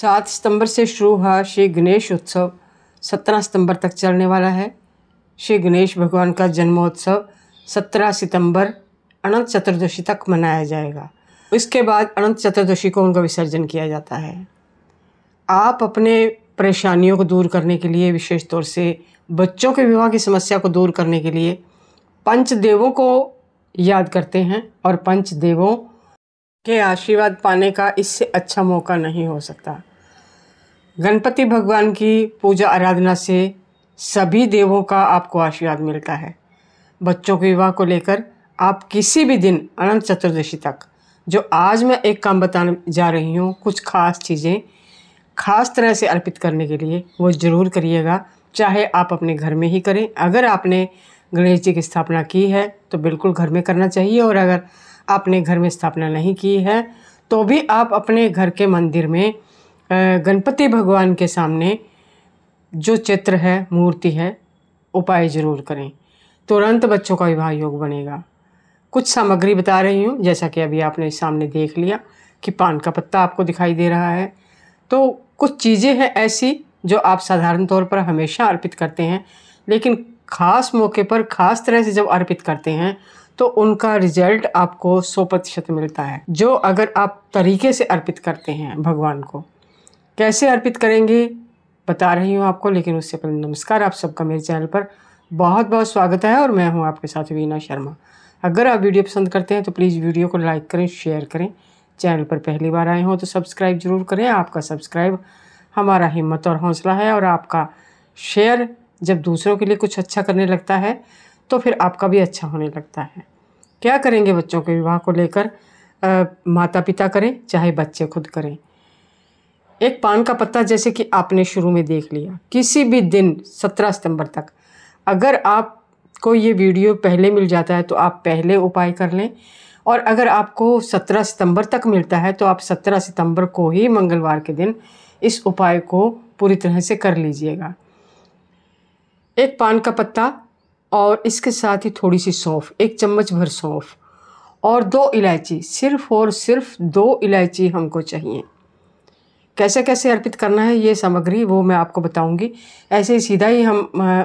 सात सितंबर से शुरू हुआ श्री गणेश उत्सव सत्रह सितंबर तक चलने वाला है श्री गणेश भगवान का जन्मोत्सव सत्रह सितंबर अनंत चतुर्दशी तक मनाया जाएगा इसके बाद अनंत चतुर्दशी को उनका विसर्जन किया जाता है आप अपने परेशानियों को दूर करने के लिए विशेष तौर से बच्चों के विवाह की समस्या को दूर करने के लिए पंचदेवों को याद करते हैं और पंचदेवों के आशीर्वाद पाने का इससे अच्छा मौका नहीं हो सकता गणपति भगवान की पूजा आराधना से सभी देवों का आपको आशीर्वाद मिलता है बच्चों के विवाह को लेकर आप किसी भी दिन अनंत चतुर्दशी तक जो आज मैं एक काम बताने जा रही हूँ कुछ खास चीज़ें खास तरह से अर्पित करने के लिए वो ज़रूर करिएगा चाहे आप अपने घर में ही करें अगर आपने गणेश जी की स्थापना की है तो बिल्कुल घर में करना चाहिए और अगर आपने घर में स्थापना नहीं की है तो भी आप अपने घर के मंदिर में गणपति भगवान के सामने जो चित्र है मूर्ति है उपाय ज़रूर करें तुरंत बच्चों का विवाह योग बनेगा कुछ सामग्री बता रही हूँ जैसा कि अभी आपने सामने देख लिया कि पान का पत्ता आपको दिखाई दे रहा है तो कुछ चीज़ें हैं ऐसी जो आप साधारण तौर पर हमेशा अर्पित करते हैं लेकिन ख़ास मौके पर ख़ास तरह से जब अर्पित करते हैं तो उनका रिजल्ट आपको सौ प्रतिशत मिलता है जो अगर आप तरीके से अर्पित करते हैं भगवान को कैसे अर्पित करेंगे बता रही हूँ आपको लेकिन उससे पहले नमस्कार आप सबका मेरे चैनल पर बहुत बहुत स्वागत है और मैं हूँ आपके साथ वीना शर्मा अगर आप वीडियो पसंद करते हैं तो प्लीज़ वीडियो को लाइक करें शेयर करें चैनल पर पहली बार आए हों तो सब्सक्राइब जरूर करें आपका सब्सक्राइब हमारा हिम्मत और हौसला है और आपका शेयर जब दूसरों के लिए कुछ अच्छा करने लगता है तो फिर आपका भी अच्छा होने लगता है क्या करेंगे बच्चों के विवाह को लेकर माता पिता करें चाहे बच्चे खुद करें एक पान का पत्ता जैसे कि आपने शुरू में देख लिया किसी भी दिन सत्रह सितंबर तक अगर आपको ये वीडियो पहले मिल जाता है तो आप पहले उपाय कर लें और अगर आपको सत्रह सितंबर तक मिलता है तो आप सत्रह सितंबर को ही मंगलवार के दिन इस उपाय को पूरी तरह से कर लीजिएगा एक पान का पत्ता और इसके साथ ही थोड़ी सी सौंफ एक चम्मच भर सौंफ और दो इलायची सिर्फ और सिर्फ दो इलायची हमको चाहिए कैसे कैसे अर्पित करना है ये सामग्री वो मैं आपको बताऊंगी ऐसे ही सीधा ही हम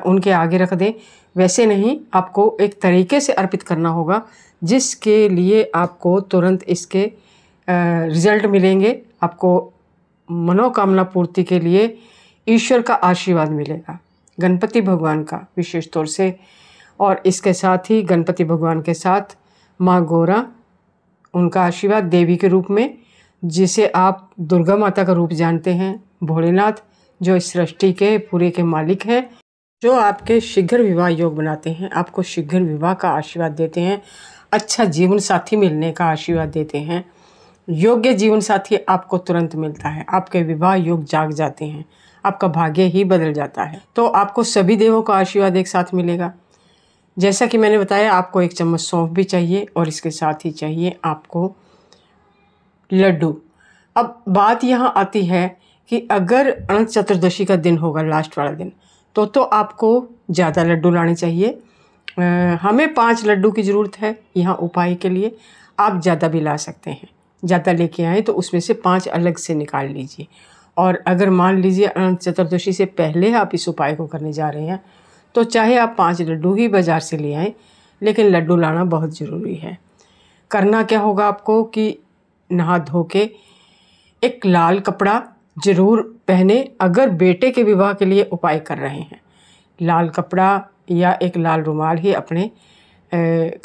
उनके आगे रख दें वैसे नहीं आपको एक तरीके से अर्पित करना होगा जिसके लिए आपको तुरंत इसके रिज़ल्ट मिलेंगे आपको मनोकामना पूर्ति के लिए ईश्वर का आशीर्वाद मिलेगा गणपति भगवान का विशेष तौर से और इसके साथ ही गणपति भगवान के साथ माँ गौरा उनका आशीर्वाद देवी के रूप में जिसे आप दुर्गा माता का रूप जानते हैं भोलेनाथ जो इस सृष्टि के पूरे के मालिक हैं जो आपके शीघ्र विवाह योग बनाते हैं आपको शीघ्र विवाह का आशीर्वाद देते हैं अच्छा जीवन साथी मिलने का आशीर्वाद देते हैं योग्य जीवन साथी आपको तुरंत मिलता है आपके विवाह योग जाग जाते हैं आपका भाग्य ही बदल जाता है तो आपको सभी देवों का आशीर्वाद एक साथ मिलेगा जैसा कि मैंने बताया आपको एक चम्मच सौंफ भी चाहिए और इसके साथ ही चाहिए आपको लड्डू अब बात यहाँ आती है कि अगर अनंत चतुर्दशी का दिन होगा लास्ट वाला दिन तो तो आपको ज़्यादा लड्डू लाने चाहिए आ, हमें पांच लड्डू की ज़रूरत है यहाँ उपाय के लिए आप ज़्यादा भी ला सकते हैं ज़्यादा लेके आए तो उसमें से पांच अलग से निकाल लीजिए और अगर मान लीजिए अनंत चतुर्दशी से पहले आप इस उपाय को करने जा रहे हैं तो चाहे आप पाँच लड्डू ही बाज़ार से ले आएँ लेकिन लड्डू लाना बहुत ज़रूरी है करना क्या होगा आपको कि नहा धो के एक लाल कपड़ा ज़रूर पहने अगर बेटे के विवाह के लिए उपाय कर रहे हैं लाल कपड़ा या एक लाल रुमाल ही अपने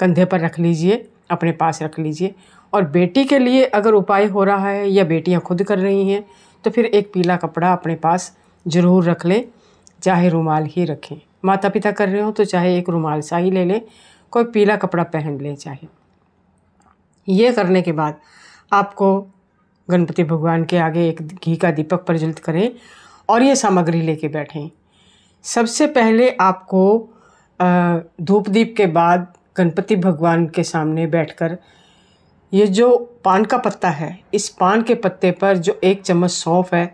कंधे पर रख लीजिए अपने पास रख लीजिए और बेटी के लिए अगर उपाय हो रहा है या बेटियां खुद कर रही हैं तो फिर एक पीला कपड़ा अपने पास ज़रूर रख लें चाहे रुमाल ही रखें माता पिता कर रहे हो तो चाहे एक रुमाल सा ही ले लें कोई पीला कपड़ा पहन लें चाहे ये करने के बाद आपको गणपति भगवान के आगे एक घी का दीपक प्रज्वलित करें और ये सामग्री लेके बैठें सबसे पहले आपको धूप दीप के बाद गणपति भगवान के सामने बैठकर ये जो पान का पत्ता है इस पान के पत्ते पर जो एक चम्मच सौंफ है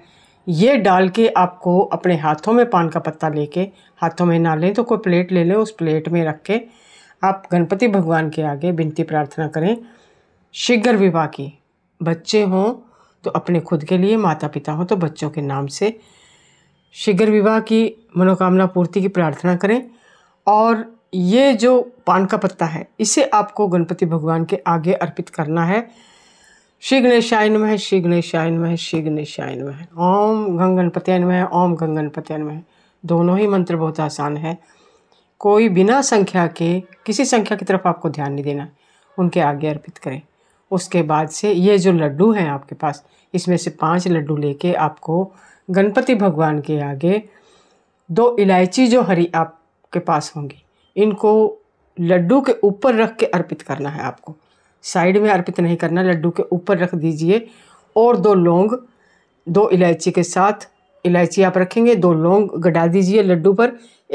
ये डाल के आपको अपने हाथों में पान का पत्ता लेके हाथों में ना लें तो कोई प्लेट ले लें उस प्लेट में रख के आप गणपति भगवान के आगे विनती प्रार्थना करें शीघ्र विवाह की बच्चे हों तो अपने खुद के लिए माता पिता हों तो बच्चों के नाम से शीघ्र विवाह की मनोकामना पूर्ति की प्रार्थना करें और ये जो पान का पत्ता है इसे आपको गणपति भगवान के आगे अर्पित करना है श्री गणेशायन में है श्री गणेशायन में है श्री गणेशायन में है ओम गंग गणपत्यायन में है ओम गंग गणपत्यायन में है दोनों ही मंत्र बहुत आसान है कोई बिना संख्या के किसी संख्या की तरफ आपको ध्यान नहीं देना उनके आगे अर्पित करें उसके बाद से ये जो लड्डू हैं आपके पास इसमें से पांच लड्डू लेके आपको गणपति भगवान के आगे दो इलायची जो हरी आपके पास होंगी इनको लड्डू के ऊपर रख के अर्पित करना है आपको साइड में अर्पित नहीं करना लड्डू के ऊपर रख दीजिए और दो लौंग दो इलायची के साथ इलायची आप रखेंगे दो लौंग गड़ा दीजिए लड्डू पर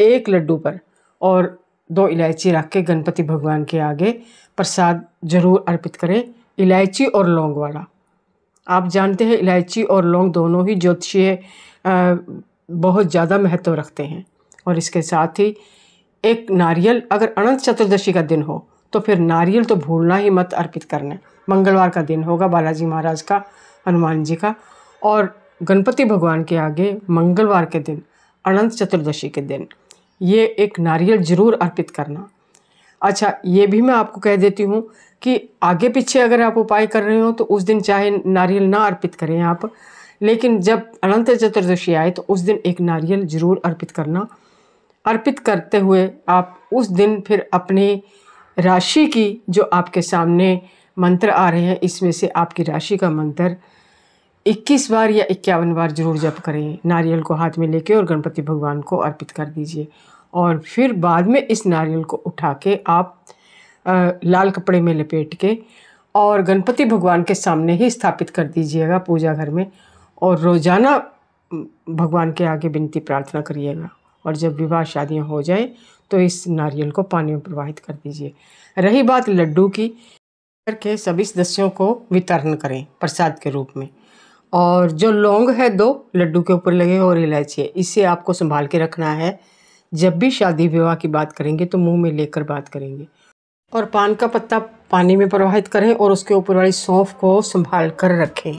एक लड्डू पर और दो इलायची रख के गणपति भगवान के आगे प्रसाद जरूर अर्पित करें इलायची और लौंग वाला आप जानते हैं इलायची और लौंग दोनों ही ज्योतिषीय बहुत ज़्यादा महत्व रखते हैं और इसके साथ ही एक नारियल अगर अनंत चतुर्दशी का दिन हो तो फिर नारियल तो भूलना ही मत अर्पित करना मंगलवार का दिन होगा बालाजी महाराज का हनुमान जी का और गणपति भगवान के आगे मंगलवार के दिन अनंत चतुर्दशी के दिन ये एक नारियल जरूर अर्पित करना अच्छा ये भी मैं आपको कह देती हूँ कि आगे पीछे अगर आप उपाय कर रहे हो तो उस दिन चाहे नारियल ना अर्पित करें आप लेकिन जब अनंत चतुर्दशी आए तो उस दिन एक नारियल जरूर अर्पित करना अर्पित करते हुए आप उस दिन फिर अपनी राशि की जो आपके सामने मंत्र आ रहे हैं इसमें से आपकी राशि का मंत्र 21 बार या इक्यावन बार जरूर जप करें नारियल को हाथ में लेके और गणपति भगवान को अर्पित कर दीजिए और फिर बाद में इस नारियल को उठा के आप आ, लाल कपड़े में लपेट के और गणपति भगवान के सामने ही स्थापित कर दीजिएगा पूजा घर में और रोज़ाना भगवान के आगे विनती प्रार्थना करिएगा और जब विवाह शादियाँ हो जाए तो इस नारियल को पानी में प्रवाहित कर दीजिए रही बात लड्डू की के सभी सदस्यों को वितरण करें प्रसाद के रूप में और जो लौंग है दो लड्डू के ऊपर लगे और इलायची है इसे आपको संभाल के रखना है जब भी शादी विवाह की बात करेंगे तो मुंह में लेकर बात करेंगे और पान का पत्ता पानी में प्रवाहित करें और उसके ऊपर वाली सौंफ को संभाल कर रखें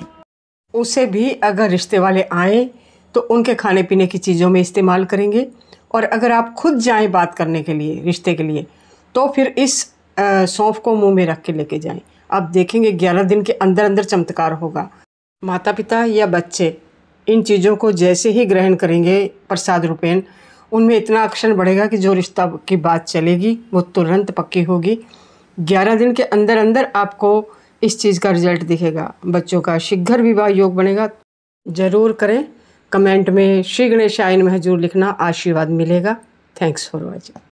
उसे भी अगर रिश्ते वाले आएँ तो उनके खाने पीने की चीज़ों में इस्तेमाल करेंगे और अगर आप खुद जाएं बात करने के लिए रिश्ते के लिए तो फिर इस सौंफ को मुंह में रख के लेके जाएं आप देखेंगे ग्यारह दिन के अंदर अंदर चमत्कार होगा माता पिता या बच्चे इन चीज़ों को जैसे ही ग्रहण करेंगे प्रसाद रूपेण उनमें इतना आकर्षण बढ़ेगा कि जो रिश्ता की बात चलेगी वो तुरंत पक्की होगी ग्यारह दिन के अंदर अंदर आपको इस चीज़ का रिजल्ट दिखेगा बच्चों का शीघ्र विवाह योग बनेगा ज़रूर करें कमेंट में श्री गणेश आयन महजूर लिखना आशीर्वाद मिलेगा थैंक्स फॉर वॉचिंग